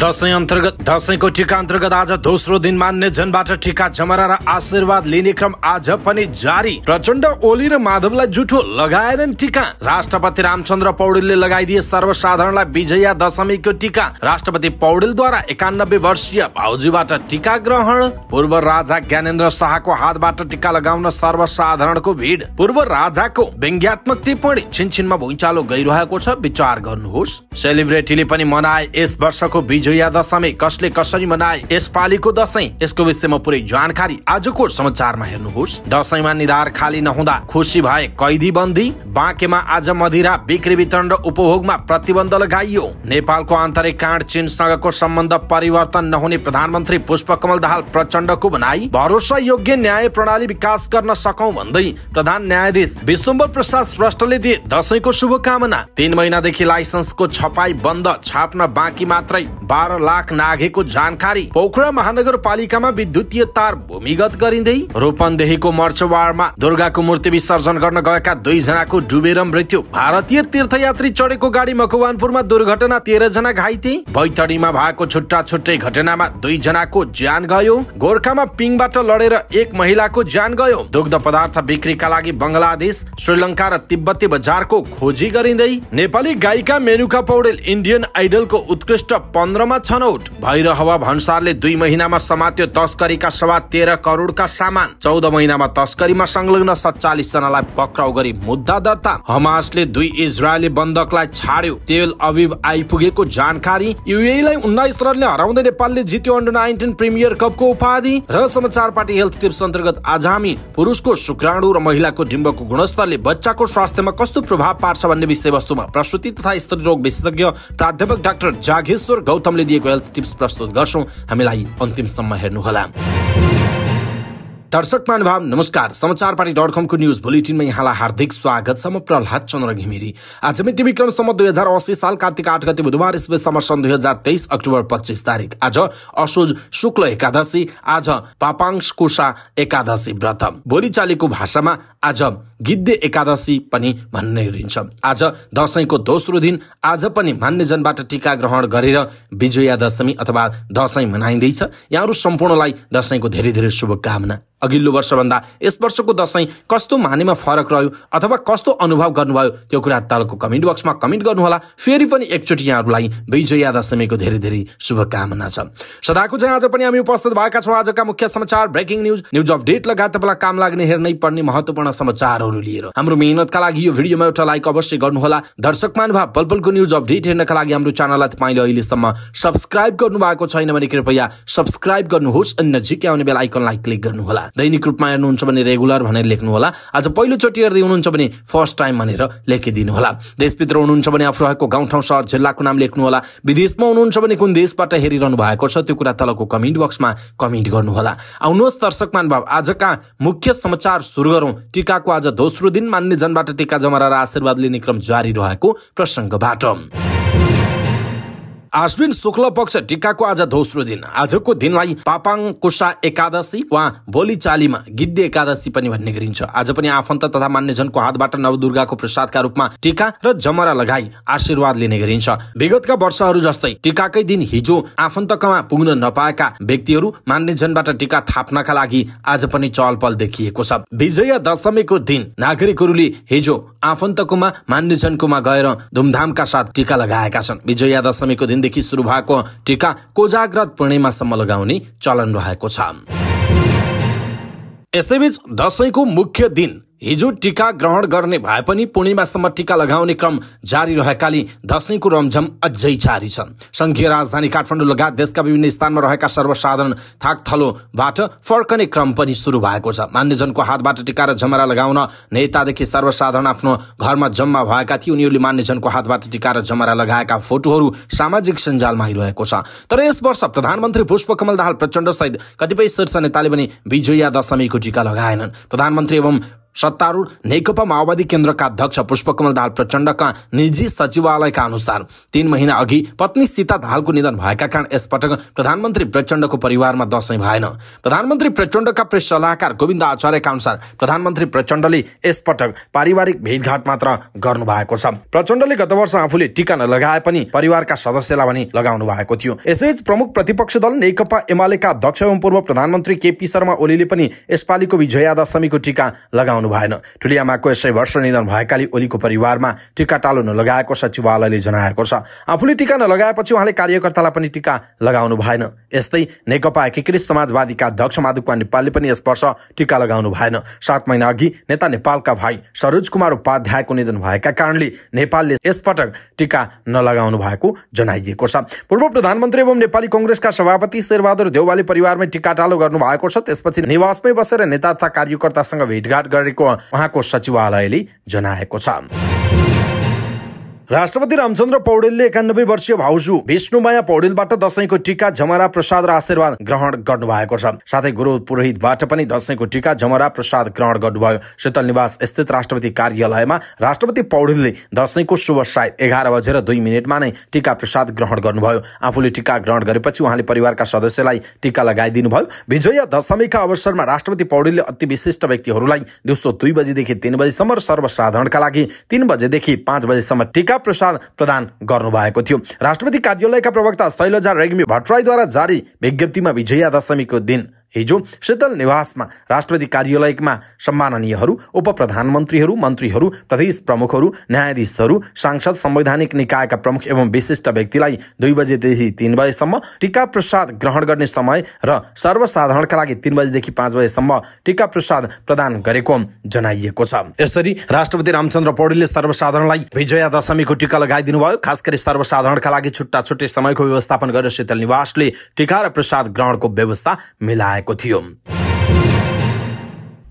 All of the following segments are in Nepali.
दसैँ अन्तर्गत दसैँको टिका अन्तर्गत आज दोस्रो दिन मान्ने जनबाट टिका जमरा र आशीर्वाद लिने क्रम आज पनि जारी प्रचण्ड ओली र माधवलाई जुठो लगाएर टिका राष्ट्रपति रामचन्द्र पौडेलले लगाइदिए सर्वसाधारणलाई विजया दशमीको टिका राष्ट्रपति पौडेलद्वारा एकानब्बे वर्षीय भाउजूबाट टिका ग्रहण पूर्व राजा ज्ञानेन्द्र शाहको हातबाट टिका लगाउन सर्वसाधारणको भिड पूर्व राजाको व्यङ्ग्यात्मक टिप्पणी छिनछिनमा भुइँचालो गइरहेको छ विचार गर्नुहोस् सेलिब्रेटीले पनि मनाए यस वर्षको विजय विजया दशमी कसले कसरी मनाए यसपालिको दसैँ यसको विषयमा पुरै जानकारी आजको समाचारमा हेर्नुहोस् दसैँमा निधार खाली नहुँदा खुसी भए कैदी बन्दी बाँकेमा आज मदिरा बिक्री वितरण र उपभोगमा प्रतिबन्ध लगाइयो नेपालको आन्तरिक काँड चीनसँगको सम्बन्ध परिवर्तन नहुने प्रधानमन्त्री पुष्पकमल दाहाल प्रचण्डको भनाई भरोसा योग्य न्याय प्रणाली विकास गर्न सकौ भन्दै प्रधान न्यायाधीश विश्वम्बर प्रसाद श्रेष्ठले दिए दसैँको शुभकामना तिन महिनादेखि लाइसेन्सको छपाई बन्द छाप्न बाँकी मात्रै बाह्र लाख नागेको जानकारी पोखरा महानगरपालिकामा विद्युतीय तार भूमिगत गरिँदै रूपन्देहीको मर्चवारमा दुर्गाको मूर्ति विसर्जन गर्न गएका दुई जनाको डुबेर मृत्यु भारतीय तीर्थयात्री चढेको गाडी मकवानपुरमा दुर्घटना तेह्र जना घाइते बैतडीमा भएको छुट्टा छुट्टै घटनामा दुईजनाको ज्यान गयो गोर्खामा पिङबाट लडेर एक महिलाको ज्यान गयो दुग्ध पदार्थ बिक्रीका लागि बङ्गलादेश श्रीलङ्का र तिब्बती बजारको खोजी गरिँदै नेपाली गायिका मेनुका पौडेल इन्डियन आइडलको उत्कृष्ट पन्ध्र क्षेत्रमा छनौट भैरहवा भन्सारले दुई महिनामा समात्यो तस्करीका सवा तेह्र करोडका सामान चौध महिनामा तस्करीमा संलग्न सत्तालिस जनालाई पक्राउ गरी मुद्दा दर्ता हमासले दुई इजरायली बन्दकलाई छाड्यो तेल अभिव आइपुगेको जानकारी युएलाई उन्नाइस रनले हराउँदै नेपालले जित्यो अन्डर नाइन्टिन प्रिमियर कपको उपाधि र समाचार पार्टी हेल्थ टिप्स अन्तर्गत आज हामी पुरुषको शुक्राणु र महिलाको डिम्बको गुणस्तरले बच्चाको स्वास्थ्यमा कस्तो प्रभाव पार्छ भन्ने विषयवस्तुमा प्रसुति तथा स्त्री रोग विशेषज्ञ प्राध्यापक डाक्टर जागेश्वर गौतम हामीले दिएको हेल्थ टिप्स प्रस्तुत गर्छौँ हामीलाई अन्तिमसम्म हेर्नुहोला दर्शक महानुभाव नमस्कार समाचार पार्टी डट कमको न्युज बुलेटिनमा यहाँलाई हार्दिक स्वागत छ म प्रहलाद चन्द्र घिमिरी आज मिति सम्म दुई हजार अस्सी साल कार्तिक आठ गते बुधबार स्पेस समर सन् दुई हजार तेइस अक्टोबर पच्चिस तारिक आज असोज शुक्ल एकादशी आज पापाङ्स एकादशी व्रत बोलीचालीको भाषामा आज गिद्दे एकादशी पनि भन्ने गरिन्छ आज दसैँको दोस्रो दिन आज पनि मान्यजनबाट टिका ग्रहण गरेर विजया दशमी अथवा दसैँ मनाइँदैछ यहाँहरू सम्पूर्णलाई दसैँको धेरै धेरै शुभकामना अघिल्लो वर्षभन्दा यस वर्षको दसैँ कस्तो मानेमा फरक रह्यो अथवा कस्तो अनुभव गर्नुभयो त्यो कुरा तलको कमेन्ट बक्समा कमेन्ट गर्नुहोला फेरि पनि एकचोटि यहाँहरूलाई विजया दशमीको धेरै धेरै शुभकामना छ सदाको चाहिँ आज पनि हामी उपस्थित भएका छौँ आजका मुख्य समाचार ब्रेकिङ न्युज न्युज अपडेट लगायत तपाईँलाई काम लाग्ने हेर्नै पर्ने महत्त्वपूर्ण समाचारहरू लिएर हाम्रो मेहनतका लागि यो भिडियोमा एउटा लाइक अवश्य गर्नुहोला दर्शक पल पलपलको न्युज अपडेट हेर्नका लागि हाम्रो च्यानललाई तपाईँले अहिलेसम्म सब्सक्राइब गर्नु भएको छैन भने कृपया सब्सक्राइब गर्नुहोस् अनि नजिकै आउने बेला आइकनलाई क्लिक गर्नुहोला दैनिक रूपमा हेर्नुहुन्छ भने रेगुलर भनेर लेख्नुहोला आज पहिलोचोटि हेर्दै हुनुहुन्छ भने फर्स्ट टाइम भनेर लेखिदिनु होला देशभित्र हुनुहुन्छ भने आफू रहेको गाउँठाउँ सहर जिल्लाको नाम लेख्नु होला विदेशमा हुनुहुन्छ भने कुन देशबाट हेरिरहनु भएको छ त्यो कुरा तलको कमेन्ट बक्समा कमेन्ट गर्नुहोला आउनुहोस् दर्शक महानुभाव आजका मुख्य समाचार सुरु गरौँ टिकाको आज दोस्रो दिन मान्यजनबाट जनबाट टिका र आशीर्वाद लिने क्रम जारी रहेको प्रसङ्गबाट आश्विन शुक्ल पक्ष टिकाको आज दोस्रो दिन आजको दिनलाई पापाङ कुसा एकादशी वा बोलीचालीमा गिद्धे एकादशी पनि भन्ने गरिन्छ आज पनि आफन्त तथा मान्यजनको हातबाट नवदुर्गाको प्रसादका रूपमा टिका र जमरा लगाई आशीर्वाद लिने गरिन्छ विगतका वर्षहरू जस्तै टिकाकै दिन हिजो आफन्तकमा पुग्न नपाएका व्यक्तिहरू मान्यजनबाट टिका थाप्नका लागि आज पनि चहल पहल देखिएको छ विजय दशमीको दिन नागरिकहरूले हिजो आफन्तकोमा मान्यजनकोमा गएर धुमधामका साथ टिका लगाएका छन् विजया दशमीको दिन दिनदेखि सुरु भएको टिका कोजाग्रत पूर्णिमासम्म लगाउने चलन रहेको छ यसैबीच दसैँको मुख्य दिन हिजो टिका ग्रहण गर्ने भए पनि पूर्णिमासम्म टिका लगाउने क्रम जारी रहेकाले दशैंको रमझम अझै जारी छ संघीय राजधानी काठमाडौँ लगायत देशका विभिन्न स्थानमा रहेका सर्वसाधारण थाकथलोबाट फर्कने क्रम पनि सुरु भएको छ मान्यजनको हातबाट टिका र झमरा लगाउन नेतादेखि सर्वसाधारण आफ्नो घरमा जम्मा भएका थिए उनीहरूले मान्यजनको हातबाट टिका र झमरा लगाएका फोटोहरू सामाजिक सञ्जालमा आइरहेको छ तर यस वर्ष प्रधानमन्त्री पुष्पकमल दाहाल प्रचण्ड सहित कतिपय शीर्ष नेताले पनि विजया दशमीको टिका लगाएनन् प्रधानमन्त्री एवं सत्तारूढ नेकपा माओवादी केन्द्रका अध्यक्ष पुष्पकमल दाल प्रचण्डका निजी सचिवालयका अनुसार तीन महिना अघि पत्नी सीता दाहालको निधन भएका कारण यसपटक प्रधानमन्त्री प्रचण्डको परिवारमा दसैँ भएन प्रधानमन्त्री प्रचण्डका प्रेस सल्लाहकार गोविन्द आचार्यका अनुसार प्रधानमन्त्री प्रचण्डले यसपटक पारिवारिक भेटघाट मात्र गर्नु भएको छ प्रचण्डले गत वर्ष आफूले टिका नलगाए पनि परिवारका सदस्यलाई भने लगाउनु भएको थियो यसैबीच प्रमुख प्रतिपक्ष दल नेकपा एमालेका अध्यक्ष एवं पूर्व प्रधानमन्त्री केपी शर्मा ओलीले पनि यसपालिको विजया दशमीको टिका लगाउनु पाउनु भएन ठुलियामाको यसै वर्ष निधन भएकाले ओलीको परिवारमा टिका टालो नलगाएको सचिवालयले जनाएको छ आफूले टिका नलगाएपछि उहाँले कार्यकर्तालाई पनि टिका लगाउनु भएन यस्तै नेकपा एकीकृत समाजवादीका अध्यक्ष माधुकुवा नेपालले पनि यस वर्ष टिका लगाउनु भएन सात महिना अघि नेता नेपालका भाइ सरोज कुमार उपाध्यायको निधन भएका कारणले नेपालले यसपटक टिका नलगाउनु भएको जनाइएको छ पूर्व प्रधानमन्त्री एवं नेपाली कङ्ग्रेसका सभापति शेरबहादुर देवाली परिवारमै टिका टालो गर्नु भएको छ त्यसपछि निवासमै बसेर नेता तथा कार्यकर्तासँग भेटघाट गरे भएको उहाँको सचिवालयले जनाएको छ राष्ट्रपति रामचन्द्र पौडेलले एकानब्बे वर्षीय भाउजू विष्णुमाया पौडेलबाट दसैँको टिका जमरा प्रसाद र आशीर्वाद ग्रहण गर्नु भएको छ साथै गुरु पुरोहितबाट पनि दसैँको टिका जमरा प्रसाद ग्रहण गर्नुभयो शीतल निवास स्थित राष्ट्रपति कार्यालयमा राष्ट्रपति पौडेलले दसैँको शुभ सायद एघार बजेर दुई मिनटमा नै टिका प्रसाद ग्रहण गर्नुभयो आफूले टिका ग्रहण गरेपछि उहाँले परिवारका सदस्यलाई टिका लगाइदिनुभयो विजया दशमीका अवसरमा राष्ट्रपति पौडेलले अति विशिष्ट व्यक्तिहरूलाई दिउँसो दुई बजीदेखि तिन बजीसम्म सर्वसाधारणका लागि तिन बजेदेखि पाँच बजीसम्म टिका प्रसाद प्रदान गर्नुभएको थियो राष्ट्रपति कार्यालयका प्रवक्ता शैलजा रेग्मी भट्टराईद्वारा जारी विज्ञप्तिमा विजया दशमीको दिन हिजो शीतल निवासमा राष्ट्रपति कार्यालयमा सम्माननीयहरू उप प्रधानमन्त्रीहरू मन्त्रीहरू प्रदेश प्रमुखहरू न्यायाधीशहरू सांसद संवैधानिक निकायका प्रमुख एवं विशिष्ट व्यक्तिलाई दुई बजेदेखि तिन बजेसम्म टिका प्रसाद ग्रहण गर्ने समय र सर्वसाधारणका लागि तिन बजेदेखि पाँच बजेसम्म टिका प्रसाद प्रदान गरेको जनाइएको छ यसरी राष्ट्रपति रामचन्द्र पौडेलले सर्वसाधारणलाई विजया दशमीको टिका लगाइदिनु भयो खास गरी सर्वसाधारणका लागि छुट्टा छुट्टै समयको व्यवस्थापन गरेर शीतल निवासले टिका र प्रसाद ग्रहणको व्यवस्था मिलाए आएको थियो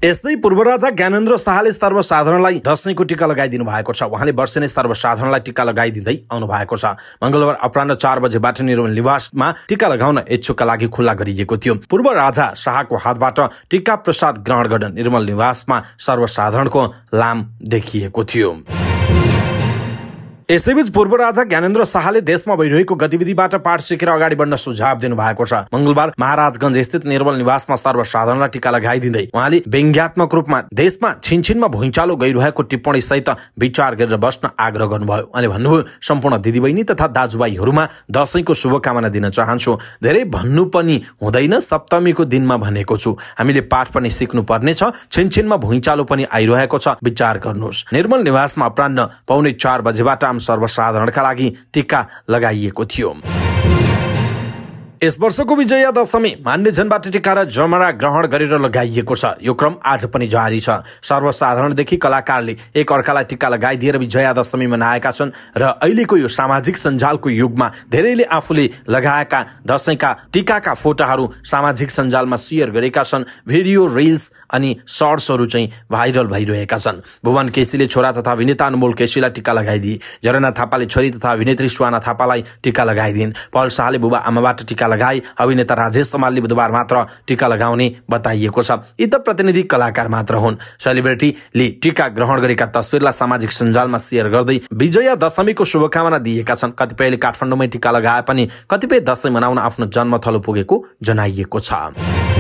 यस्तै पूर्व राजा ज्ञानेन्द्र शाहले सर्वसाधारणलाई दसैँको टिका लगाइदिनु भएको छ उहाँले वर्ष नै सर्वसाधारणलाई टिका लगाइदिँदै आउनु भएको छ मङ्गलबार अपरान्ह चार बजेबाट निर्मल निवासमा टिका लगाउन इच्छुकका लागि खुल्ला गरिएको थियो पूर्व राजा शाहको हातबाट टिका प्रसाद ग्रहण गर्न निर्मल निवासमा सर्वसाधारणको लाम देखिएको थियो यसैबीच पूर्व राजा ज्ञानेन्द्र शाहले देशमा भइरहेको गतिविधिबाट पाठ सिकेर अगाडि बढ्न सुझाव दिनु भएको छ मंगलबार महाराजगंज स्थित निर्मल निवासमा सर्वसाधारणलाई टिका लगाइदिँदै उहाँले व्यङ्ग्यात्मक रूपमा देशमा छिनछिनमा भुइँचालो गइरहेको टिप्पणी सहित विचार गरेर बस्न आग्रह गर्नुभयो अनि भन्नुभयो सम्पूर्ण दिदीबहिनी तथा दाजुभाइहरूमा दशैंको शुभकामना दिन चाहन्छु धेरै भन्नु पनि हुँदैन सप्तमीको दिनमा भनेको छु हामीले पाठ पनि सिक्नु पर्नेछ छिनछिनमा भुइँचालो पनि आइरहेको छ विचार गर्नुहोस् निर्मल निवासमा अपरान्न पाउने चार बजेबाट सर्वसाधारणका लागि टिका लगाइएको थियो यस वर्षको विजया दशमी मान्य जनबाट टिकाएर जमरा ग्रहण गरेर लगाइएको छ यो क्रम आज पनि जारी छ सर्वसाधारणदेखि कलाकारले एक अर्कालाई टिका लगाइदिएर विजया दशमी मनाएका छन् र अहिलेको यो सामाजिक सञ्जालको युगमा धेरैले आफूले लगाएका दसैँका टिकाका फोटाहरू सामाजिक सञ्जालमा सेयर गरेका छन् भिडियो रिल्स अनि सर्ट्सहरू चाहिँ भाइरल भइरहेका छन् भुवन केसीले छोरा तथा अभिनेता अनुमोल केसीलाई टिका लगाइदिए जरना थापाले छोरी तथा अभिनेत्री सुहाना थापालाई टिका लगाइदिन् पल शाहले बुबा आमाबाट टिका टिका लगाए अभिनेता राजेश समालले बुधबार मात्र टीका लगाउने बताइएको छ यी त प्रतिनिधि कलाकार मात्र हुन् सेलिब्रेटीले टिका ग्रहण गरेका तस्विरलाई सामाजिक सञ्जालमा सेयर गर्दै विजया दशमीको शुभकामना दिएका छन् कतिपयले काठमाडौँमै टिका लगाए पनि कतिपय दशैँ मनाउन आफ्नो जन्मथलो पुगेको जनाइएको छ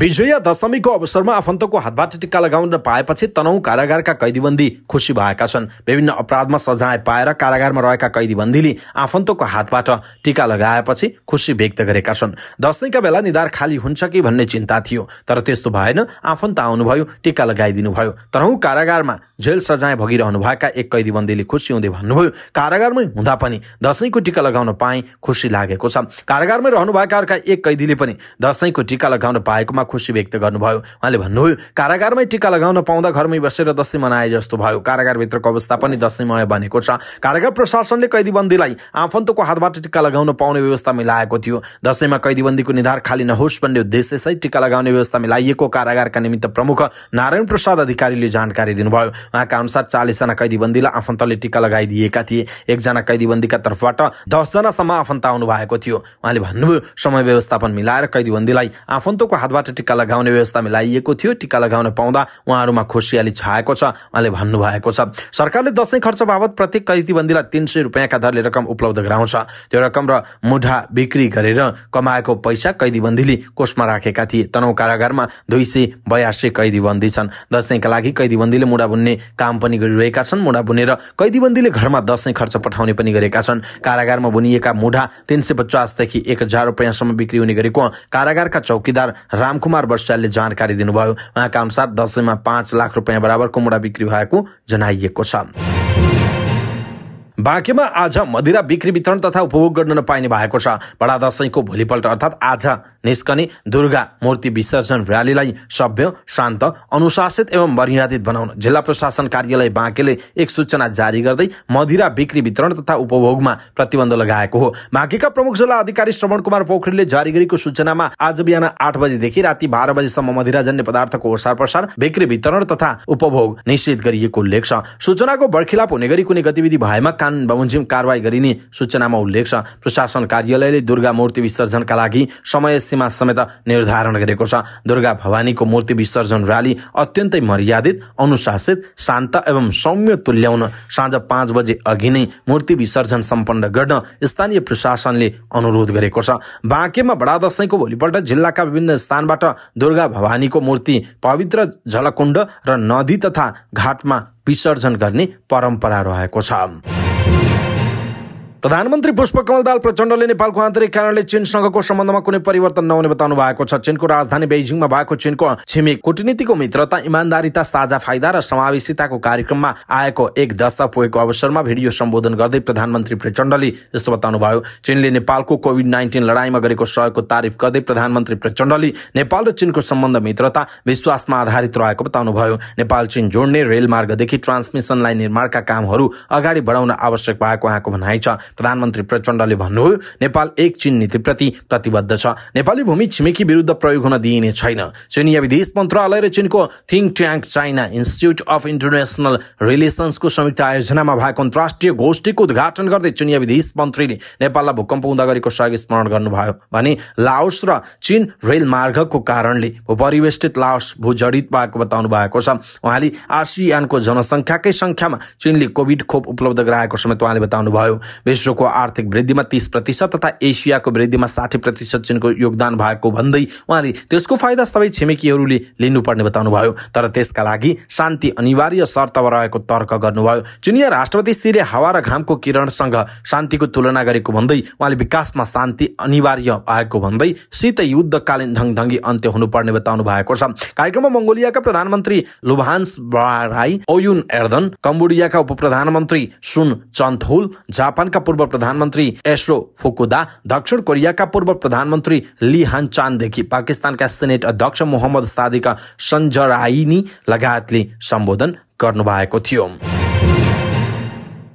विजया दशमीको अवसरमा आफन्तको हातबाट टिका लगाउन पाएपछि तनहु कारागारका कैदीबन्दी खुसी भएका छन् विभिन्न अपराधमा सजाय पाएर कारागारमा रहेका कैदीबन्दीले आफन्तको हातबाट टिका लगाएपछि खुसी व्यक्त गरेका छन् दशमीका बेला निधार खाली हुन्छ कि भन्ने चिन्ता थियो तर त्यस्तो भएन आफन्त आउनुभयो टिका लगाइदिनुभयो भयो तनहु कारागारमा जेल सजाय भएका एक कैदीबन्दीले खुसी हुँदै भन्नुभयो कारागारमै हुँदा पनि दसैँको टिका लगाउन पाएँ खुसी लागेको छ कारागारमै रहनुभएका अर्का एक कैदीले पनि दसैँको टिका लगाउन पाएकोमा रूपमा खुसी व्यक्त गर्नुभयो उहाँले भन्नुभयो कारागारमै टिका लगाउन पाउँदा घरमै बसेर दसैँ मनाए जस्तो भयो कारागारभित्रको अवस्था पनि दसैँमय बनेको छ कारागार प्रशासनले कैदीबन्दीलाई आफन्तको हातबाट टिका लगाउन पाउने व्यवस्था मिलाएको थियो दसैँमा कैदीबन्दीको निधार खाली नहोस् भन्ने उद्देश्यसहित टिका लगाउने व्यवस्था मिलाइएको कारागारका निमित्त प्रमुख नारायण प्रसाद अधिकारीले जानकारी दिनुभयो उहाँका अनुसार चालिसजना कैदीबन्दीलाई आफन्तले टिका लगाइदिएका थिए एकजना कैदीबन्दीका तर्फबाट दसजनासम्म आफन्त आउनु भएको थियो उहाँले भन्नुभयो समय व्यवस्थापन मिलाएर कैदीबन्दीलाई आफन्तको हातबाट टिका लगाउने व्यवस्था मिलाइएको थियो टिका लगाउन पाउँदा उहाँहरूमा खुसियाली छाएको छ उहाँले भन्नुभएको छ सरकारले दसैँ खर्च बाबत प्रत्येक कैदीबन्दीलाई तिन सय रुपियाँका दरले रकम उपलब्ध गराउँछ त्यो रकम र मुढा बिक्री गरेर कमाएको पैसा कैदीबन्दीले कोषमा राखेका थिए तनौ कारागारमा दुई सय बयासी कैदीबन्दी छन् दसैँका लागि कैदीबन्दीले मुढा बुन्ने काम पनि गरिरहेका छन् मुढा बुनेर कैदीबन्दीले घरमा दसैँ खर्च पठाउने पनि गरेका छन् कारागारमा बुनिएका मुढा तिन सय पचासदेखि एक हजार रुपियाँसम्म बिक्री हुने गरेको कारागारका चौकीदार राम कुमार बस्यालले जानकारी दिनुभयो उहाँका अनुसार दसैँमा पाँच लाख रुपियाँ बराबरको कुमुडा बिक्री भएको जनाइएको छ बाँकेमा आज मदिरा बिक्री वितरण तथा उपभोग गर्न नपाइने भएको छ बडा दसैँको भोलिपल्ट अर्थात् आज निस्कने दुर्गा मूर्ति विसर्जन र्यालीलाई सभ्य शान्त अनुशासित एवं मर्यादित बनाउन जिल्ला प्रशासन कार्यालय बाँकेले एक सूचना जारी गर्दै मदिरा बिक्री वितरण तथा उपभोगमा प्रतिबन्ध लगाएको हो बाँकेका प्रमुख जिल्ला अधिकारी श्रवण कुमार पोखरेलले जारी गरेको सूचनामा आज बिहान आठ बजेदेखि राति बाह्र बजेसम्म मदिराजन्य पदार्थको ओसार प्रसार बिक्री वितरण तथा उपभोग निषेध गरिएको उल्लेख छ सूचनाको बर्खिलाप हुने गरी कुनै गतिविधि भएमा कानुन बमोजिम कारवाही गरिने सूचनामा उल्लेख छ प्रशासन कार्यालयले दुर्गा मूर्ति विसर्जनका लागि समय सीमा समेत निर्धारण गरेको छ दुर्गा भवानीको मूर्ति विसर्जन र्याली अत्यन्तै मर्यादित अनुशासित शान्त एवं सौम्य तुल्याउन साँझ पाँच बजे अघि नै मूर्ति विसर्जन सम्पन्न गर्न स्थानीय प्रशासनले अनुरोध गरेको छ बाँकेमा बडा दसैँको भोलिपल्ट जिल्लाका विभिन्न स्थानबाट दुर्गा भवानीको मूर्ति पवित्र झलकुण्ड र नदी तथा घाटमा विसर्जन गर्ने परम्परा रहेको छ प्रधानमन्त्री पुष्पकमल दाल प्रचण्डले नेपालको आन्तरिक कारणले चीनसँगको सम्बन्धमा कुनै परिवर्तन नहुने बताउनु भएको छ चीनको राजधानी बेजिङमा भएको चीनको छिमेक कुटनीतिको मित्रता इमान्दारिता साझा फाइदा र समावेशिताको कार्यक्रममा आएको एक दशा पुगेको अवसरमा भिडियो सम्बोधन गर्दै प्रधानमन्त्री प्रचण्डले यस्तो भयो चीनले नेपालको कोभिड नाइन्टिन लडाइँमा गरेको सहयोगको तारिफ गर्दै प्रधानमन्त्री प्रचण्डले नेपाल र चीनको सम्बन्ध मित्रता विश्वासमा आधारित रहेको बताउनु भयो नेपाल चीन जोड्ने रेलमार्गदेखि ट्रान्समिसन लाइन निर्माणका कामहरू अगाडि बढाउन आवश्यक भएको उहाँको भनाइ छ प्रधानमन्त्री प्रचण्डले भन्नुभयो नेपाल एक चीन नीतिप्रति प्रतिबद्ध छ नेपाली भूमि छिमेकी विरुद्ध प्रयोग हुन दिइने छैन चिनिया विदेश मन्त्रालय र चिनको think tank China institute of international रिलेसन्सको संयुक्त आयोजनामा भएको अन्तर्राष्ट्रिय गोष्ठीको उद्घाटन गर्दै चिनिया विदेश मन्त्रीले नेपाललाई भूकम्प हुँदा गरेको सहयोग स्मरण गर्नुभयो भने लाओस र चिन रेल मार्गको कारणले भूपरिवेष्टित लाओस भूजडित भएको बताउनु भएको छ उहाँले आसियानको जनसङ्ख्याकै सङ्ख्यामा चिनले कोभिड खोप उपलब्ध गराएको समेत उहाँले बताउनुभयो विश्व तेस्रोको आर्थिक वृद्धिमा तिस प्रतिशत तथा एसियाको वृद्धिमा साठी प्रतिशत चिनको योगदान भएको भन्दै उहाँले त्यसको फाइदा सबै छिमेकीहरूले लिनुपर्ने बताउनुभयो तर त्यसका लागि शान्ति अनिवार्य शर्तमा रहेको तर्क गर्नुभयो चिनिया राष्ट्रपति श्रीले हावा र घामको किरणसँग शान्तिको तुलना गरेको भन्दै उहाँले विकासमा शान्ति अनिवार्य भएको भन्दै शीत युद्धकालीन धङधङ्गी अन्त्य हुनुपर्ने बताउनु भएको छ कार्यक्रममा मङ्गोलियाका प्रधानमन्त्री लुभान्स बराई ओयुन एर्दन कम्बोडियाका उप प्रधानमन्त्री सुन चन्थुल जापानका पूर्व प्रधानमन्त्री एस्रो फुकुदा दक्षिण कोरियाका पूर्व प्रधानमन्त्री ली हान चानदेखि पाकिस्तानका सेनेट अध्यक्ष मोहम्मद सादिका सन्जराइनी लगायतले सम्बोधन गर्नुभएको थियो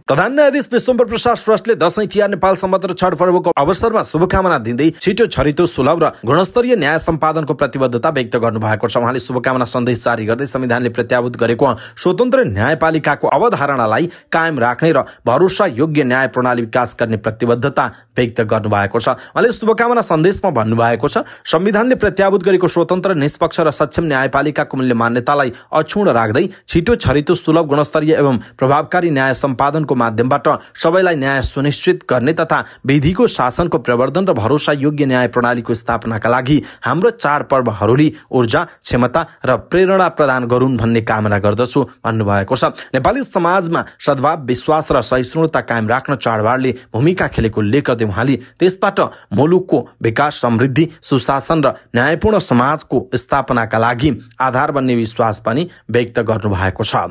प्रधान न्यायाधीश विश्वम्बर प्रसाद श्रेष्ठले दसैँ तिहार नेपाल समग्र छठ पर्वको अवसरमा शुभकामना दिँदै छिटो छरितो सुलभ र गुणस्तरीय न्याय सम्पादनको प्रतिबद्धता व्यक्त गर्नुभएको छ उहाँले शुभकामना सन्देश जारी गर्दै संविधानले प्रत्याभूत गरेको स्वतन्त्र न्यायपालिकाको अवधारणालाई कायम राख्ने र भरोसा योग्य न्याय प्रणाली विकास गर्ने प्रतिबद्धता व्यक्त गर्नुभएको छ उहाँले शुभकामना सन्देशमा भन्नुभएको छ संविधानले प्रत्याभूत गरेको स्वतन्त्र निष्पक्ष र सक्षम न्यायपालिकाको मूल्य मान्यतालाई अक्षुण राख्दै छिटो छरितो सुलभ गुणस्तरीय एवं प्रभावकारी न्याय सम्पादनको माध्यमबाट सबैलाई न्याय सुनिश्चित गर्ने तथा विधिको शासनको प्रवर्धन र भरोसा योग्य न्याय प्रणालीको स्थापनाका लागि हाम्रो चाडपर्वहरूले ऊर्जा क्षमता र प्रेरणा प्रदान गरून् भन्ने कामना गर्दछु भन्नुभएको छ नेपाली समाजमा सद्भाव विश्वास र सहिष्णुता कायम राख्न चाडबाडले भूमिका खेलेको उल्लेख गर्दै उहाँले त्यसबाट मुलुकको विकास समृद्धि सुशासन र न्यायपूर्ण समाजको स्थापनाका लागि आधार बन्ने विश्वास पनि व्यक्त गर्नुभएको छ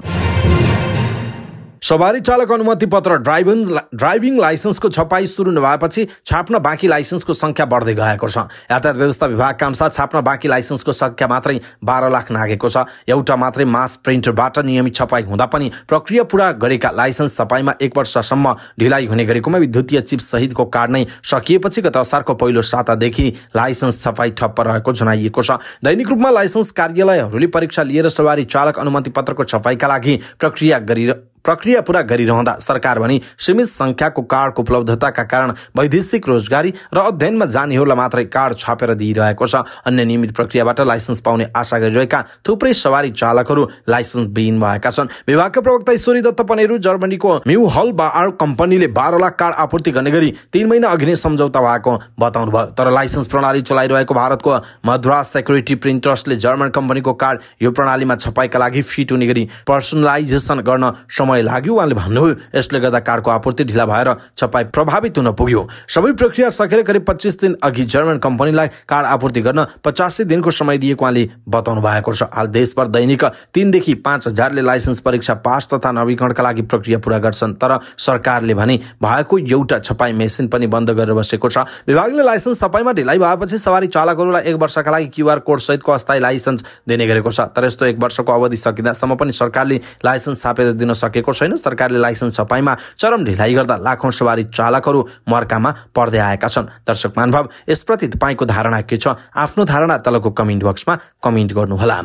सवारी चालक अनुमति पत्र ड्राइभिङ ड्राइभिङ लाइसेन्सको छपाई सुरु नभएपछि छाप्न बाँकी लाइसेन्सको सङ्ख्या बढ्दै गएको छ यातायात व्यवस्था विभागका अनुसार छाप्न बाँकी लाइसेन्सको सङ्ख्या मात्रै बाह्र लाख नागेको छ एउटा मात्रै मास प्रिन्टरबाट नियमित छपाई हुँदा पनि प्रक्रिया पुरा गरेका लाइसेन्स छपाईमा एक वर्षसम्म ढिलाइ हुने गरेकोमा विद्युतीय चिप सहितको कार्ड नै सकिएपछि गत असारको पहिलो सातादेखि लाइसेन्स छपाई ठप्प रहेको जनाइएको छ दैनिक रूपमा लाइसेन्स कार्यालयहरूले परीक्षा लिएर सवारी चालक अनुमति पत्रको छपाईका लागि प्रक्रिया गरि प्रक्रिया पुरा गरिरहँदा सरकार भने सीमित सङ्ख्याको कार्डको उपलब्धताका कारण वैदेशिक रोजगारी र अध्ययनमा जानेहरूलाई मात्रै कार्ड छापेर दिइरहेको छ अन्य नियमित प्रक्रियाबाट लाइसेन्स पाउने आशा गरिरहेका थुप्रै सवारी चालकहरू लाइसेन्स विहीन भएका छन् विभागका प्रवक्ता ईश्वरी दत्त पनेहरू जर्मनीको म्यु हल बार कम्पनीले बाह्र लाख कार्ड आपूर्ति गर्ने गरी तिन महिना अघि नै सम्झौता भएको बताउनुभयो तर लाइसेन्स प्रणाली चलाइरहेको भारतको मद्रास सेक्युरिटी प्रिन्टर्सले जर्मन कम्पनीको कार्ड यो प्रणालीमा छपाईका लागि फिट हुने गरी पर्सनलाइजेसन गर्न समय समय लाग्यो उहाँले भन्नुभयो यसले गर्दा कारको आपूर्ति ढिला भएर छपाई प्रभावित हुन पुग्यो सबै प्रक्रिया सकेर करिब पच्चिस दिन अघि जर्मन कम्पनीलाई कार आपूर्ति गर्न पचासी दिनको समय दिएको उहाँले बताउनु भएको छ हाल देशभर दैनिक तिनदेखि पाँच हजारले लाइसेन्स परीक्षा पास तथा नवीकरणका लागि प्रक्रिया पुरा गर्छन् तर सरकारले भने भएको एउटा छपाई मेसिन पनि बन्द गरेर बसेको छ विभागले लाइसेन्स छपाईमा ढिलाइ भएपछि सवारी चालकहरूलाई एक वर्षका लागि क्युआर कोड सहितको अस्थायी लाइसेन्स दिने गरेको छ तर यस्तो एक वर्षको अवधि सकिँदासम्म पनि सरकारले लाइसेन्स छापेर दिन सकेको गरेको छैन सरकारले लाइसेन्स छपाईमा चरम ढिलाइ गर्दा लाखौँ सवारी चालकहरू मर्कामा पर्दै आएका छन् दर्शक महानुभाव यसप्रति तपाईँको धारणा के छ आफ्नो धारणा तलको कमेन्ट बक्समा कमेन्ट गर्नुहोला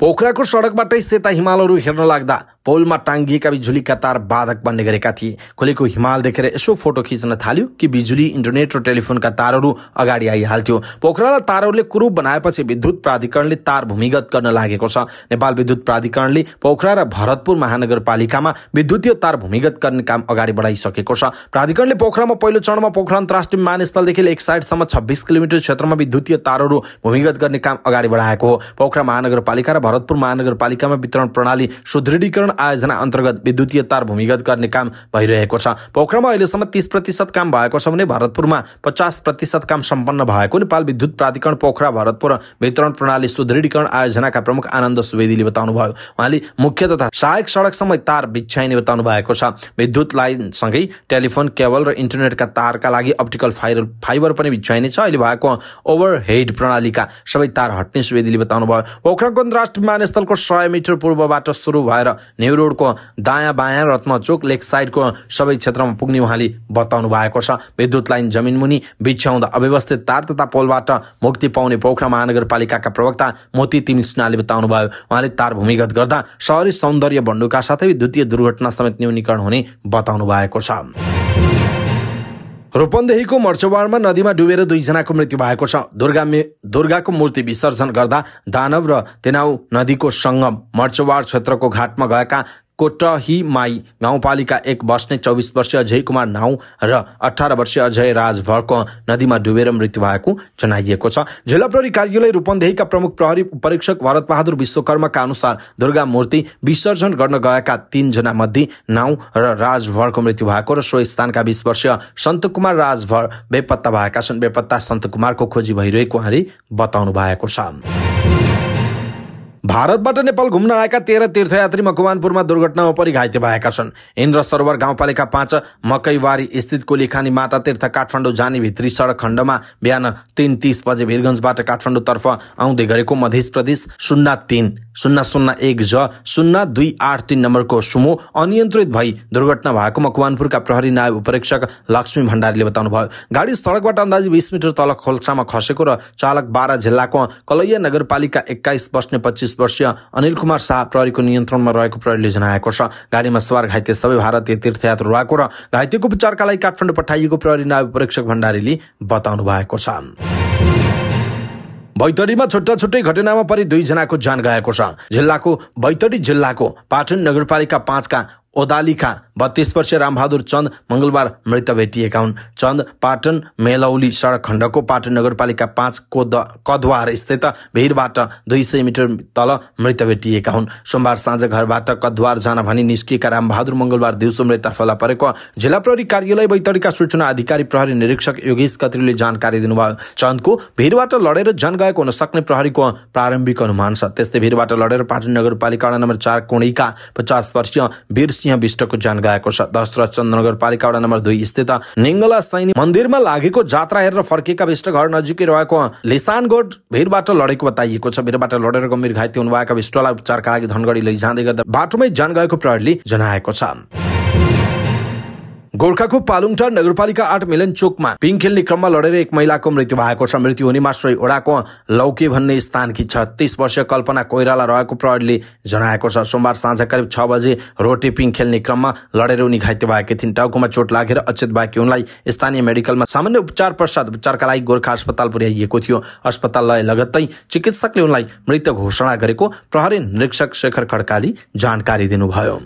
पोखराको सडकबाटै सेता हिमालहरू हेर्न लाग्दा पौलमा टाङ्गिएका बिजुलीका तार बाधक बन्ने गरेका थिए खोलेको हिमाल देखेर यसो फोटो खिच्न थाल्यो कि बिजुली इन्टरनेट र टेलिफोनका तारहरू अगाडि आइहाल्थ्यो पोखरालाई तारहरूले कुरूप बनाएपछि विद्युत प्राधिकरणले तार भूमिगत गर्न लागेको छ नेपाल विद्युत प्राधिकरणले पोखरा र भरतपुर महानगरपालिकामा विद्युतीय तार भूमिगत गर्ने काम अगाडि बढाइसकेको छ प्राधिकरणले पोखरामा पहिलो चरणमा पोखरा अन्तर्राष्ट्रिय विमानस्थलदेखि एक साइडसम्म छब्बिस किलोमिटर क्षेत्रमा विद्युतीय तारहरू भूमिगत गर्ने काम अगाडि बढाएको हो पोखरा महानगरपालिका र भरतपुर महानगरपालिकामा वितरण प्रणाली सुदृढीकरण आयोजना अन्तर्गत विद्युतीय तार भूमिगत गर्ने काम भइरहेको छ पोखरामा अहिलेसम्म तिस प्रतिशत काम भएको छ भने भरतपुरमा पचास प्रतिशत काम सम्पन्न भएको नेपाल विद्युत प्राधिकरण पोखरा भरतपुर वितरण प्रणाली सुदृढीकरण आयोजनाका प्रमुख आनन्द सुवेदीले बताउनुभयो उहाँले मुख्य तथा सहायक सडकसम्म तार बिछ्याइने बताउनु भएको छ विद्युत लाइनसँगै टेलिफोन केबल र इन्टरनेटका तारका लागि अप्टिकल फाइबर फाइबर पनि बिछ्याइनेछ अहिले भएको ओभरहेड प्रणालीका सबै तार हट्ने सुवेदीले बताउनुभयो पोखराको अन्तर्राष्ट्रिय विमानस्थलको सय मिटर पूर्वबाट सुरु भएर न्यु रोडको दायाँ बायाँ रत्नचोक लेक साइडको सबै क्षेत्रमा पुग्ने उहाँले बताउनु भएको छ विद्युत लाइन जमिन मुनि बिछ्याउँदा अव्यवस्थित तार तथा पोलबाट मुक्ति पाउने पोखरा महानगरपालिकाका प्रवक्ता मोती तिमिसनाले बताउनु भयो उहाँले तार भूमिगत गर्दा सहरी सौन्दर्य बन्डुका साथै विद्युतीय दुर्घटना समेत न्यूनीकरण हुने बताउनु भएको छ रूपन्देहीको मर्चवाडमा नदीमा डुबेर दुईजनाको मृत्यु भएको छ दुर्गा दुर्गाको मूर्ति विसर्जन गर्दा दानव र तेनाउ नदीको सङ्गम मर्चवाड क्षेत्रको घाटमा गएका कोटही माई गाउँपालिका एक बस्ने चौबिस वर्षीय अजय कुमार नाउँ र अठार वर्षीय अजय राज भर्क नदीमा डुबेर मृत्यु भएको जनाइएको छ जिल्ला प्रहरी कार्यालय रूपन्देहीका प्रमुख प्रहरी परीक्षक भरत बहादुर विश्वकर्माका अनुसार दुर्गा मूर्ति विसर्जन गर्न गएका तिनजना मध्ये नाउ र राज भरको मृत्यु भएको र सो स्थानका बिस वर्षीय सन्त कुमार राज बेपत्ता भएका छन् बेपत्ता सन्त कुमारको खोजी भइरहेको उहाँले बताउनु भएको छ भारतबाट नेपाल घुम्न आएका तेह्र तीर्थयात्री मकवानपुरमा दुर्घटनामा परिघाइते घाइते भएका छन् इन्द्र सरोवर गाउँपालिका पाँच मकैवारी स्थित कोलिखानी माता तीर्थ काठमाडौँ जाने भित्री सडक खण्डमा बिहान तिन तिस बजे भिरगन्जबाट काठमाडौँतर्फ आउँदै गरेको मध्य प्रदेश शून्य तिन शून्य शून्य एक ज शून्य दुई आठ तिन नम्बरको सुमो अनियन्त्रित भई दुर्घटना भएको मकवानपुरका प्रहरी नायब उपरीक्षक लक्ष्मी भण्डारीले बताउनुभयो गाडी सडकबाट अन्दाजी बिस मिटर तल खोल्सामा खसेको र चालक बाह्र जिल्लाको कलैया नगरपालिका एक्काइस बस्ने पच्चिस पैँतिस वर्षीय अनिल कुमार शाह प्रहरीको नियन्त्रणमा रहेको प्रहरीले जनाएको छ गाडीमा सवार घाइते सबै भारतीय तीर्थयात्रु रहेको र घाइतेको उपचारका लागि काठमाडौँ पठाइएको प्रहरी नायब परीक्षक भण्डारीले बताउनु भएको छ बैतडीमा छुट्टा छुट्टै घटनामा परि दुईजनाको ज्यान गएको छ जिल्लाको बैतडी जिल्लाको पाटन नगरपालिका पाँचका ओदालीका बत्तीस वर्षीय रामबहादुर चन्द मङ्गलबार मृत भेटिएका हुन् चन्द पाटन मेलौली सडक खण्डको पाटन नगरपालिका पाँच कोद कदवार स्थित भिरबाट दुई सय मिटर तल मृत भेटिएका हुन् सोमबार साँझ घरबाट कद्वार जान भनी निस्किएका रामबहादुर मङ्गलबार दिउँसो मृत फेला परेको जिल्ला प्रहरी कार्यालय बैतडीका सूचना अधिकारी प्रहरी निरीक्षक योगेश कत्रीले जानकारी दिनुभयो चन्दको भिरबाट लडेर जन गएको हुन सक्ने प्रहरीको प्रारम्भिक अनुमान छ त्यस्तै भिरबाट लडेर पाटन नगरपालिका नम्बर चार कोणीका पचास वर्षीय वीर सिंह विष्टको ज्यान गएको छ दशरथ चन्द्र नगरपालिका वडा नम्बर दुई स्थित निङ्गला सैनिक मन्दिरमा लागेको जात्रा हेरेर फर्केका विष्ट घर नजिकै रहेको लिसानगोड भिरबाट लडेको बताइएको छ भिरबाट लडेर गम्भीर घाइते हुनुभएका विष्टलाई उपचारका लागि धनगढी लैजाँदै गर्दा बाटोमै ज्यान गएको प्रहरीले जनाएको छ गोर्खाको पालुङटा नगरपालिका आठ मिलन चोकमा पिङ खेल्ने क्रममा लडेर एक महिलाको मृत्यु भएको छ मृत्यु हुनेमा सोही ओडाको लौके भन्ने स्थानकी छत्तिस वर्ष कल्पना कोइराला रहेको प्रहरीले जनाएको छ सोमबार साँझ करिब छ बजे रोटे पिङ खेल्ने क्रममा लडेर उनी घाइते भएकी थिइन् टाउकोमा चोट लागेर अचेत भएकी उनलाई स्थानीय मेडिकलमा सामान्य उपचार पश्चात उपचारका लागि गोर्खा अस्पताल पुर्याइएको थियो अस्पताल लय लगत्तै चिकित्सकले उनलाई मृत घोषणा गरेको प्रहरी निरीक्षक शेखर खड्काली जानकारी दिनुभयो